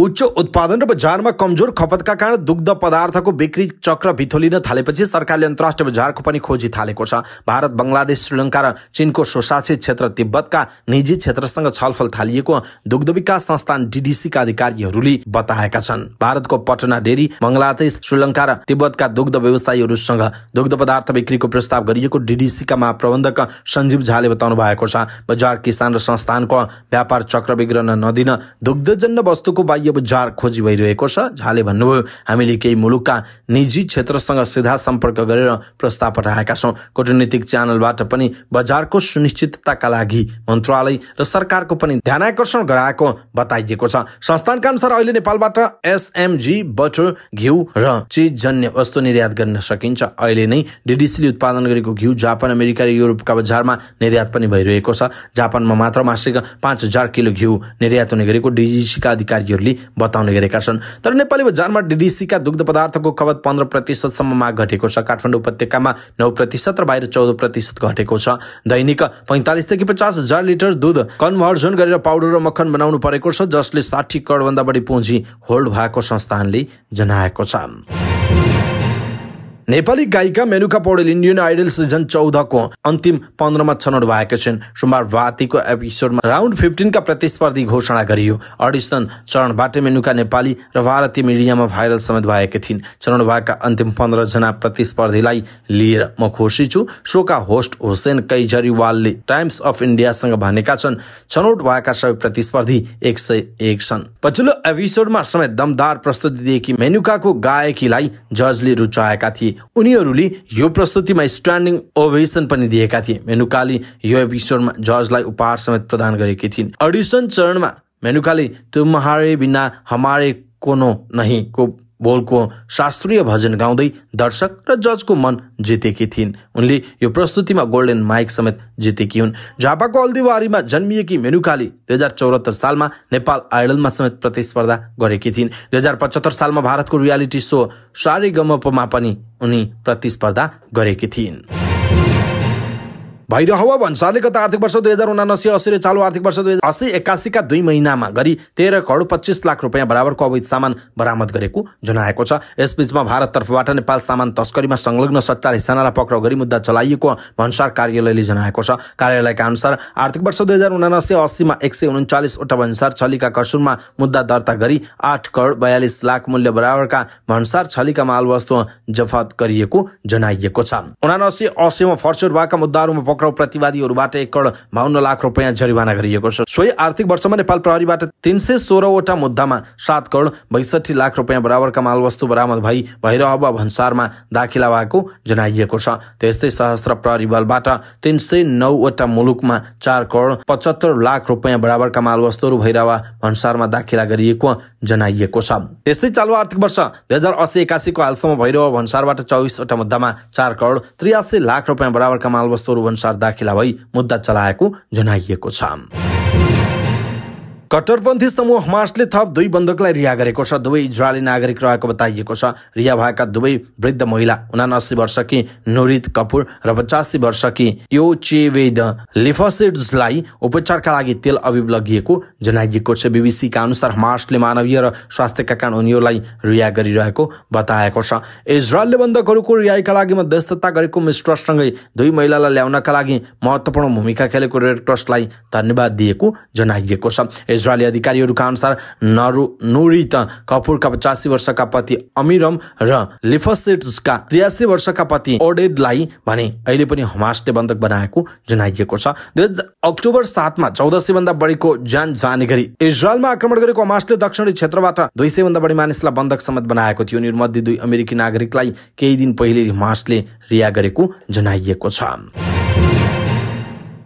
उच्च उत्पादन र बजारमा कमजोर खपतका कारण दुग्ध पदार्थको बिक्री चक्र भिथोलिन थालेपछि सरकारले अन्तर्राष्ट्रिय बजारको पनि खोजी थालेको छ भारत बङ्गलादेश श्रीलङ्का र चीनको स्वशासित क्षेत्र तिब्बतका निजी क्षेत्रसँग छलफल थालिएको दुग्ध विकास संस्थान डिडिसीका अधिकारीहरूले बताएका छन् भारतको पटना डेरी बङ्गलादेश श्रीलङ्का र तिब्बतका दुग्ध व्यवसायीहरूसँग दुग्ध पदार्थ बिक्रीको प्रस्ताव गरिएको डिडिसीका महाप्रबन्धक सञ्जीव झाले बताउनु भएको छ बजार किसान र संस्थानको व्यापार चक्र बिग्रन नदिन दुग्धजन्य वस्तुको बाह्य अब जार खोजी भइरहेको छ झाले भन्नुभयो हामीले केही मुलुकका निजी क्षेत्रसँग सिधा सम्पर्क गरेर प्रस्ताव पठाएका छौँ कूटनीतिक च्यानलबाट पनि बजारको सुनिश्चितताका लागि मन्त्रालय र सरकारको पनि ध्यान आकर्षण गराएको बताइएको छ संस्थानका अनुसार अहिले नेपालबाट एसएमजी बटर घिउ र चिजजन्य वस्तु निर्यात गर्न सकिन्छ अहिले नै डिडिसीले उत्पादन गरेको घिउ जापान अमेरिका र युरोपका बजारमा निर्यात पनि भइरहेको छ जापानमा मात्र मासिक पाँच हजार किलो घिउ निर्यात हुने गरेको डिजिसीका अधिकारीहरूले बताउने गरेका छन् तर नेपाली बजारमा डिडिसीका दुग्ध पदार्थको खपत पन्ध्र प्रतिशतसम्म घटेको छ काठमाडौँ उपत्यकामा नौ प्रतिशत र बाहिर चौध प्रतिशत घटेको छ दैनिक पैँतालिसदेखि पचास हजार लिटर दुध कन्भर्जन गरेर पाउडर र मखन बनाउनु परेको छ जसले साठी करोडभन्दा बढी पुँजी होल्ड भएको संस्थानले जनाएको छ नेपाली गायिका Menuka Paudel Indian idol season चौधको अन्तिम पन्ध्रमा छनौट भएका छन् सोमबार भातीको एपिसोडमा राउन्ड फिफ्टिनका प्रतिस्पर्धी घोषणा गरियो अडिसन चरणबाट मेनुका नेपाली र भारतीय मिडियामा भाइरल समेत भएका थिइन् छनौट भएका अन्तिम पन्ध्रजना प्रतिस्पर्धीलाई लिएर म खुसी छु सोका होस्ट हुसेन कैजरीवालले टाइम्स अफ इन्डियासँग भनेका छन् छनौट भएका सबै प्रतिस्पर्धी एक सय एक छन् पछिल्लो एपिसोडमा समेत दमदार प्रस्तुति दिएकी मेनुकाको गायकीलाई जजले रुचाएका थिए उनीहरूले यो प्रस्तुतिमा स्ट्यान्डिङ ओभेसन पनि दिएका थिए मेनुकाले यो एपिसोडमा जर्जलाई उपहार समेत प्रदान गरेकी थिइन् अडिसन चरणमा मेनुकाले तुम बिना हमारे कोनो नहीं को बोलको शास्त्रीय भजन गाउँदै दर्शक र जजको मन जितेकी थिइन् उनले यो प्रस्तुतिमा गोल्डन माइक समेत जितेकी हुन् झापाको अल्दिवारीमा जन्मिएकी मेनुकाली दुई हजार चौरात्तर सालमा नेपाल आइडलमा समेत प्रतिस्पर्धा गरेकी थिइन् दुई हजार पचहत्तर सालमा भारतको रियालिटी सो सारेगमपमा पनि उनी प्रतिस्पर्धा गरेकी थिइन् भइरहेको भन्सारले गत आर्थिक वर्ष दुई हजार उनासी असीले चालु आर्थिक वर्ष दुई हजार अस्सी एक्कासीका दुई महिनामा गरी तेह्र करोड पच्चिस लाख रुपियाँ बराबरको अवैध सामान बरामद गरेको जनाएको छ यसबीचमा भारत तर्फबाट नेपाल सामान तस्करीमा संलग्न सत्तालिस जनालाई पक्राउ गरी मुद्दा चलाइएको भन्सार कार्यालयले जनाएको छ कार्यालयका अनुसार आर्थिक वर्ष दुई हजार उनासी अस्सीमा एक सय उन्चालिसवटा भन्सार छलीका कसुरमा मुद्दा दर्ता गरी आठ करोड बयालिस लाख मूल्य बराबरका भन्सार छलीका मालवस्तु जफत गरिएको जनाइएको छ उनासी अस्सीमा भएका मुद्दाहरूमा पक्राउ प्रतिवादीहरूबाट करोड बाहन्न लाख रुपियाँ जरिवाना गरिएको छ सोही आर्थिक वर्षमा नेपाल प्रहरीबाट तिन सय सोह्रवटा मुद्दामा सात करोड बैसठी लाख रुपियाँ बराबरका मालवस्तु बरामद भई भैरहब भन्सारमा दाखिला भएको जनाइएको छ त्यस्तै सहस्त्र प्रहरी बलबाट तिन सय नौवटा मुलुकमा चार करोड पचहत्तर लाख रुपियाँ बराबरका मालवस्तुहरू भैरवा भन्सारमा दाखिला गरिएको जनाइएको छ त्यस्तै चालु आर्थिक वर्ष दुई हजार असी एकासीको हालसम्म भैरव भन्सारबाट चौबिसवटा मुद्दामा चार करोड त्रियासी लाख रुपियाँ बराबरका मालवस्तुहरू भन्सार दाखिला भई मुद्दा चलाएको जनाइएको छ कट्टरपन्थी समूह हमासले थप दुई बन्दुकलाई रिहा गरेको छ दुवै इजरायली नागरिक रहेको बताइएको छ रिहा भएका दुवै वृद्ध महिला उनासी वर्ष कि नुरित कपुर र पचासी वर्ष कि यो चेवेद लिफसिड्सलाई उपचारका लागि तेल अभिव लगिएको जनाइएको छ बिबिसीका अनुसार हमासले मानवीय र स्वास्थ्यका कारण उनीहरूलाई रिहा गरिरहेको बताएको छ इजरायलले बन्दकहरूको रिहाईका लागि मध्यस्थता गरेको मिस्ट्रसँगै दुई महिलालाई ल्याउनका लागि महत्त्वपूर्ण भूमिका खेलेको रेड क्रसलाई धन्यवाद दिएको जनाइएको छ इजरायली अधिकारीहरूका अनुसार नरु नुरित कपुरका पचासी वर्षका पति अमिरम र लिफसेट्सका त्रियासी वर्षका पति ओडेडलाई भने अहिले पनि हमासले बन्धक बनाएको जनाइएको छ दुई अक्टोबर सातमा चौध भन्दा बढीको ज्यान जाने गरी इजरायलमा आक्रमण गरेको हमासले दक्षिणी क्षेत्रबाट दुई सय भन्दा बढी मानिसलाई बन्धक समेत बनाएको थियो उनीहरूमध्ये दुई अमेरिकी नागरिकलाई केही दिन पहिले हमासले रिहा गरेको जनाइएको छ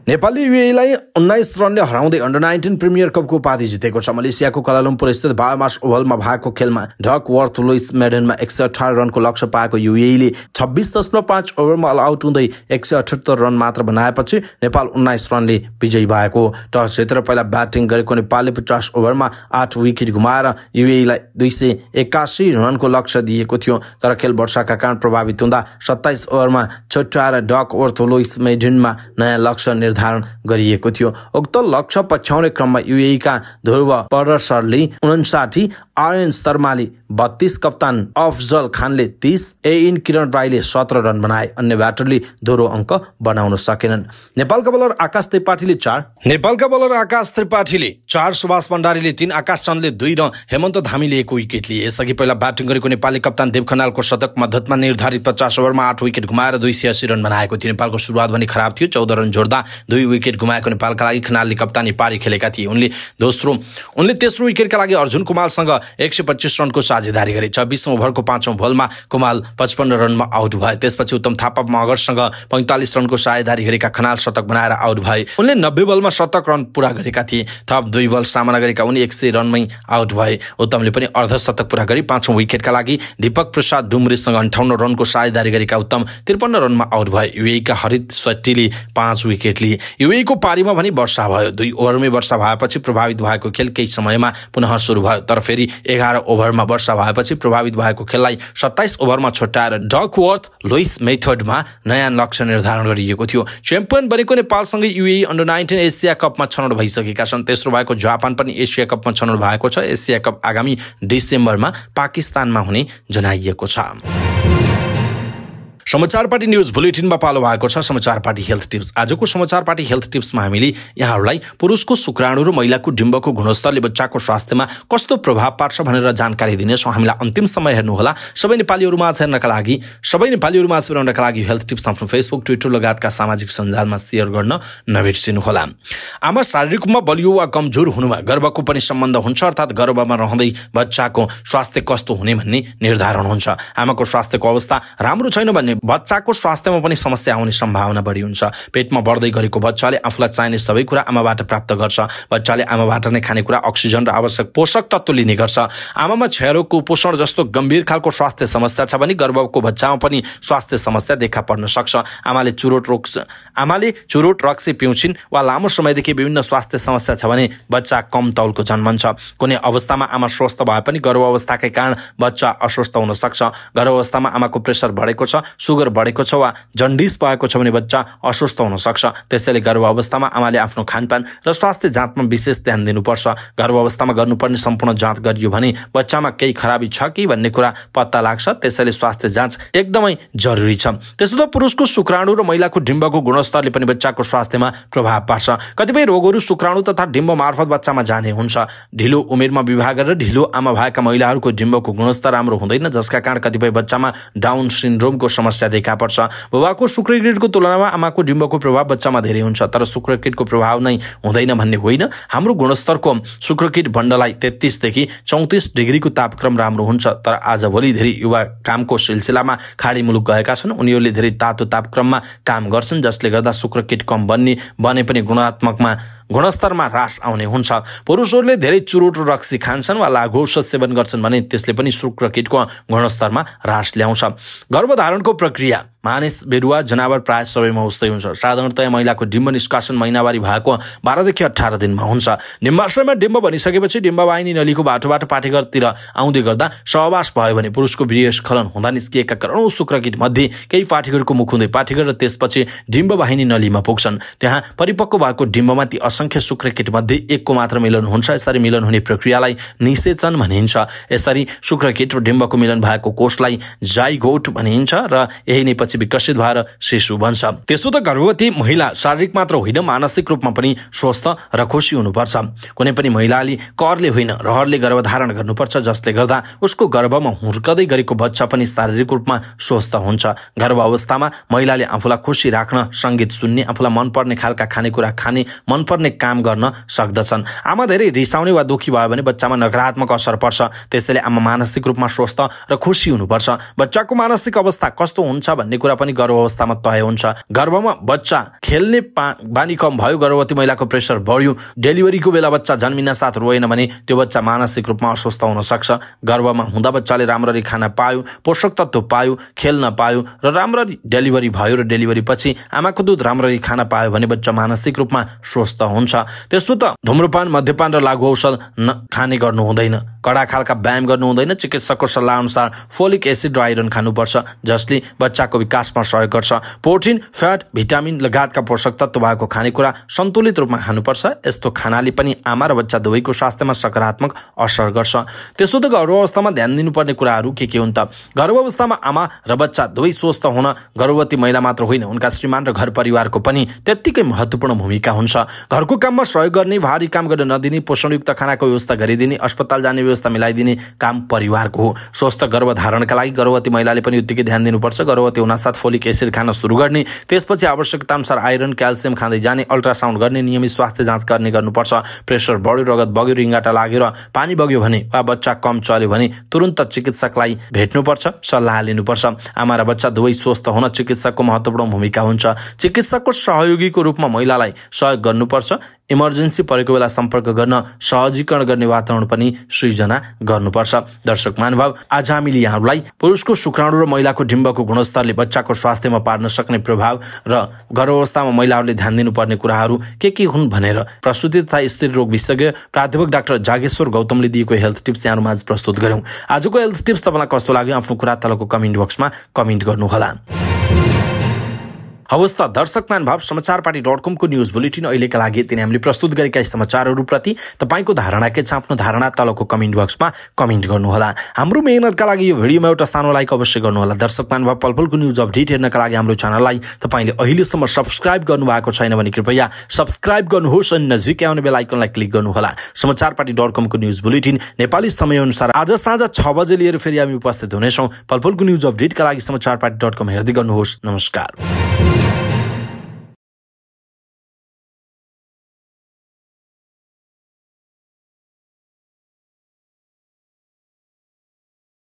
नेपाली युएलाई उन्नाइस रनले हराउँदै अन्डर नाइन्टिन प्रिमियर कपको उपाधि जितेको छ मलेसियाको कलालम्पुर स्थित बायोमास ओभलमा भएको खेलमा ढक वर्थ लुइस मेडनमा एक सय अठार रनको लक्ष्य पाएको युएले छब्बिस दशमलव पाँच ओभरमा अल आउट हुँदै एक सय अठहत्तर रन मात्र बनाएपछि नेपाल उन्नाइस रनले विजयी भएको टस क्षेत्र पहिला ब्याटिङ गरेको नेपालले पचास ओभरमा आठ विकेट गुमाएर युएलाई दुई सय एक्कासी रनको लक्ष्य दिएको थियो तर खेल वर्षाका कारण प्रभावित हुँदा सत्ताइस ओभरमा छुट्याएर डक वर्थ लुइस मेडनमा नयाँ लक्ष्य निर्धारण गरिएको थियो उक्त लक्ष्य पछ्याउने क्रममा युएका ध्रुव परसरले उन्साठी आर्यन शर्माले बत्तीस कप्तान अफजल खानले तीस एइन किरण राईले सत्र रन बनाए अन्य ब्याटरले दोहोरो अङ्क बनाउन सकेनन् नेपालका बलर आकाश त्रिपाठीले चार नेपालका बलर आकाश त्रिपाठीले चार सुभाष भण्डारीले तीन आकाश चन्दले दुई र हेमन्त धामीले एक विकेट लिए यसअघि पहिला ब्याटिङ गरेको नेपाली कप्तान देव खनालको शतक मद्दतमा निर्धारित पचास ओभरमा आठ विकेट घुमाएर दुई सय रन बनाएको थियो नेपालको सुरुवात भने खराब थियो चौध रन जोड्दा दुई विकेट गुमाएको नेपालका लागि खनालले कप्तानी पारी खेलेका थिए उनले दोस्रो उनले तेस्रो विकेटका लागि अर्जुन कुमारसँग एक सय पच्चिस रनको साझा साझेदारी गरे छब्बिसौँ ओभरको पाँचौँ बलमा कुमाल पचपन्न रनमा आउट भए त्यसपछि उत्तम थापा मगरसँग पैँतालिस रनको साझेदारी गरेका खनाल शतक बनाएर आउट भए उनले नब्बे बलमा शतक रन पुरा गरेका थिए थप दुई बल सामना गरेका उनी एक सय रनमै आउट भए उत्तमले पनि अर्धशतक पुरा गरी पाँचौँ विकेटका लागि दीपक प्रसाद डुम्रेसँग अन्ठाउन्न रनको साझेदारी गरेका उत्तम त्रिपन्न रनमा आउट भए युएका हरित सेट्टीले पाँच विकेट लिए युएको पारीमा भने वर्षा भयो दुई ओभरमै वर्षा भएपछि प्रभावित भएको खेल केही समयमा पुनः सुरु भयो तर फेरि एघार ओभरमा वर्षा वर्षा भएपछि प्रभावित भएको खेललाई सत्ताइस ओभरमा छुट्याएर डकवर्थ लुइस मेथडमा नयाँ लक्ष्य निर्धारण गरिएको थियो च्याम्पियन बनेको नेपालसँगै युए अन्डर नाइन्टिन एसिया कपमा छनौट भइसकेका छन् तेस्रो भएको जापान पनि एसिया कपमा छनौट भएको छ एसिया कप आगामी डिसेम्बरमा पाकिस्तानमा हुने जनाइएको छ समाचार पार्टी न्युज बुलेटिनमा पालो भएको छ समाचार पार्टी हेल्थ टिप्स आजको समाचार पार्टी हेल्थ टिप्समा हामीले यहाँहरूलाई पुरुषको शुक्राणु र महिलाको डिम्बको गुणस्तरले बच्चाको स्वास्थ्यमा कस्तो प्रभाव पार्छ भनेर जानकारी दिनेछौँ हामीलाई अन्तिम समय हेर्नुहोला सबै नेपालीहरू माझ हेर्नका लागि सबै नेपालीहरू माझ पुर्याउनका लागि हेल्थ टिप्स आफ्नो फेसबुक ट्विटर लगायतका सामाजिक सञ्जालमा सेयर गर्न नबिर्सिनुहोला आमा शारीरिक रूपमा बलियो वा कमजोर हुनुमा गर्वको पनि सम्बन्ध हुन्छ अर्थात् गर्भमा रहँदै बच्चाको स्वास्थ्य कस्तो हुने भन्ने निर्धारण हुन्छ आमाको स्वास्थ्यको अवस्था राम्रो छैन भन्ने हुने बच्चाको स्वास्थ्यमा पनि समस्या आउने सम्भावना बढी हुन्छ पेटमा बढ्दै गरेको बच्चाले आफूलाई चाहिने सबै कुरा आमाबाट प्राप्त गर्छ बच्चाले आमाबाट नै खानेकुरा अक्सिजन र आवश्यक पोषक तत्त्व लिने गर्छ आमामा क्षयरोग कुपोषण जस्तो गम्भीर खालको स्वास्थ्य समस्या छ भने गर्भको बच्चामा पनि स्वास्थ्य समस्या देखा पर्न सक्छ आमाले चुरोट रोग आमाले चुरोट रक्सी पिउँछिन् वा लामो समयदेखि विभिन्न स्वास्थ्य समस्या छ भने बच्चा कम तौलको जन्मन्छ कुनै अवस्थामा आमा स्वस्थ भए पनि गर्भ अवस्थाकै कारण बच्चा अस्वस्थ हुन सक्छ गर्भ अवस्थामा आमाको प्रेसर बढेको छ सुगर बढेको छ वा जन्डिस भएको छ भने बच्चा अस्वस्थ हुन सक्छ त्यसैले गर्भ अवस्थामा आमाले आफ्नो खानपान र स्वास्थ्य जाँचमा विशेष ध्यान दिनुपर्छ गर्भ अवस्थामा गर्नुपर्ने सम्पूर्ण जाँच गरियो भने बच्चामा केही खराबी छ कि भन्ने कुरा पत्ता लाग्छ त्यसैले स्वास्थ्य जाँच एकदमै जरुरी छ त्यसो त पुरुषको शुक्राणु र महिलाको डिम्बको गुणस्तरले पनि बच्चाको स्वास्थ्यमा प्रभाव पार्छ कतिपय रोगहरू शुक्राणु तथा डिम्ब मार्फत बच्चामा जाने हुन्छ ढिलो उमेरमा विवाह गरेर ढिलो आमा भएका महिलाहरूको डिम्बको गुणस्तर राम्रो हुँदैन जसका कारण कतिपय बच्चामा डाउन सिन्ड्रोमको समस्या समस्या देखा पर्छ बुबाको शुक्रकिटको तुलनामा आमाको डिम्बको प्रभाव बच्चामा धेरै हुन्छ तर शुक्रकिटको प्रभाव नै हुँदैन भन्ने होइन हाम्रो गुणस्तरको शुक्रकिट भण्डलाई तेत्तिसदेखि चौतिस डिग्रीको तापक्रम राम्रो हुन्छ तर आजभोलि धेरै युवा कामको सिलसिलामा खाडी मुलुक गएका छन् उनीहरूले धेरै तातो तापक्रममा काम गर्छन् जसले गर्दा शुक्रकिट कम बन्ने बने पनि गुणात्मकमा गुणस्तरमा ह्रास आउने हुन्छ पुरुषहरूले धेरै चुरोट रक्सी खान्छन् वा लाघु सेवन गर्छन् भने त्यसले पनि शुक्र गुणस्तरमा ह्रास ल्याउँछ गर्भधारणको प्रक्रिया मानिस बेरुवा जनावर प्राय सबैमा उस्तै हुन्छ साधारणतया महिलाको डिम्ब निष्कासन महिनावारी भएको बाह्रदेखि अठार दिनमा हुन्छ निम्बाश्रयमा डिम्ब भनिसकेपछि डिम्बवाहिनी नलीको बाटोबाट पाठेघरतिर आउँदै गर्दा सहवास भयो भने पुरुषको स्खलन हुँदा निस्किएका करोडौँ शुक्रकिट मध्ये केही पाठेघरको मुख हुँदै पाठेघर र त्यसपछि डिम्बवाहिनी नलीमा पुग्छन् त्यहाँ परिपक्व भएको डिम्बमा ती असङ्ख्य मध्ये एकको मात्र मिलन हुन्छ यसरी मिलन हुने प्रक्रियालाई निषेचन भनिन्छ यसरी शुक्रकिट र डिम्बको मिलन भएको कोषलाई जाइगोट भनिन्छ र यही नै पछि पछि विकसित भएर शिशु बन्छ त्यस्तो त गर्भवती महिला शारीरिक मात्र होइन मानसिक रूपमा पनि स्वस्थ र खुसी हुनुपर्छ कुनै पनि महिलाले करले होइन रहरले गर्भ धारण गर्नुपर्छ जसले गर्दा उसको गर्भमा हुर्कदै गरेको बच्चा पनि शारीरिक रूपमा स्वस्थ हुन्छ गर्भ अवस्थामा महिलाले आफूलाई खुसी राख्न सङ्गीत सुन्ने आफूलाई मनपर्ने खालका खानेकुरा खाने मनपर्ने काम गर्न सक्दछन् आमा धेरै रिसाउने वा दुःखी भयो भने बच्चामा नकारात्मक असर पर्छ त्यसैले आमा मानसिक रूपमा स्वस्थ र खुसी हुनुपर्छ बच्चाको मानसिक अवस्था कस्तो हुन्छ भन्ने कुरा पनि गर्भ अवस्थामा तय हुन्छ गर्भमा बच्चा खेल्ने बानी कम भयो गर्भवती महिलाको प्रेसर बढ्यो डेलिभरीको बेला बच्चा जन्मिन साथ रोएन भने त्यो बच्चा मानसिक रूपमा अस्वस्थ हुन सक्छ गर्भमा हुँदा बच्चाले राम्ररी खाना पायो पोषक तत्त्व पायो खेल्न पायो र राम्ररी डेलिभरी भयो र डेलिभरी पछि आमाको दुध राम्ररी खाना पायो भने बच्चा मानसिक रूपमा स्वस्थ हुन्छ त्यस्तो त धुम्रपान मध्यपान र लागु औषध खाने गर्नु हुँदैन कडा खालका व्यायाम गर्नु हुँदैन चिकित्सकको सल्लाह अनुसार फोलिक एसिड र आइरन खानुपर्छ जसले बच्चाको विकासमा सहयोग गर्छ प्रोटिन फ्याट भिटामिन लगायतका पोषक तत्त्व भएको खानेकुरा सन्तुलित रूपमा खानुपर्छ यस्तो खानाले पनि आमा र बच्चा दुवैको स्वास्थ्यमा सकारात्मक असर गर्छ त्यसो त गर्व अवस्थामा ध्यान दिनुपर्ने कुराहरू के के हुन् त गर्व अवस्थामा आमा र बच्चा दुवै स्वस्थ हुन गर्भवती महिला मात्र होइन उनका श्रीमान र घर परिवारको पनि त्यत्तिकै महत्त्वपूर्ण भूमिका हुन्छ घरको काममा सहयोग गर्ने भारी काम गर्न नदिने पोषणयुक्त खानाको व्यवस्था गरिदिने अस्पताल जाने व्यवस्था मिलाइदिने काम परिवारको हो स्वस्थ गर्भधारणका लागि गर्भवती महिलाले पनि उत्तिकै ध्यान दिनुपर्छ गर्भवती हुनासाथ फोलिक एसिड खान सुरु गर्ने त्यसपछि आवश्यकता अनुसार आइरन क्याल्सियम खाँदै जाने अल्ट्रासाउन्ड गर्ने नियमित स्वास्थ्य जाँच गर्ने गर्नुपर्छ प्रेसर बढ्यो रगत बग्यो रिङ्गाटा लागेर पानी बग्यो भने वा बच्चा कम चल्यो भने तुरन्त चिकित्सकलाई भेट्नुपर्छ सल्लाह लिनुपर्छ आमा र बच्चा दुवै स्वस्थ हुन चिकित्सकको महत्त्वपूर्ण भूमिका हुन्छ चिकित्सकको सहयोगीको रूपमा महिलालाई सहयोग गर्नुपर्छ इमर्जेन्सी परेको बेला सम्पर्क गर्न सहजीकरण गर्ने वातावरण पनि सृजना गर्नुपर्छ दर्शक महानुभाव आज हामीले यहाँहरूलाई पुरुषको शुक्राणु र महिलाको डिम्बको गुणस्तरले बच्चाको स्वास्थ्यमा पार्न सक्ने प्रभाव र गर्भावस्थामा महिलाहरूले ध्यान दिनुपर्ने कुराहरू के के हुन् भनेर प्रसुति तथा स्त्री रोग विशेषज्ञ प्राध्यापक डाक्टर जागेश्वर गौतमले दिएको हेल्थ टिप्स यहाँहरूमा आज प्रस्तुत गऱ्यौँ आजको हेल्थ टिप्स तपाईँलाई कस्तो लाग्यो आफ्नो कुरा तलको कमेन्ट बक्समा कमेन्ट गर्नुहोला हवस् त दर्शक मानभाव समाचार पार्टी डट कमको न्युज बुलेटिन अहिलेका लागि यति हामीले प्रस्तुत गरेका समाचारहरूप्रति तपाईँको धारणा के छ आफ्नो धारणा तलको कमेन्ट बक्समा कमेन्ट गर्नुहोला हाम्रो मेहनतका लागि यो भिडियोमा एउटा सानो लाइक अवश्य गर्नुहोला दर्शक महानुभाव पलपलको न्युज अपडेट हेर्नका लागि हाम्रो च्यानललाई तपाईँले अहिलेसम्म सब्सक्राइब गर्नुभएको छैन भने कृपया सब्सक्राइब गर्नुहोस् अनि नजिकै आउने बेल आइकनलाई क्लिक गर्नुहोला समाचार पार्टी डट कमको न्युज बुलेटिन नेपाली समयअनुसार आज साँझ छ बजे लिएर फेरि हामी उपस्थित हुनेछौँ पलपलको न्युज अपडेटका लागि समाचार पार्टी डट कम हेर्दै गर्नुहोस् नमस्कार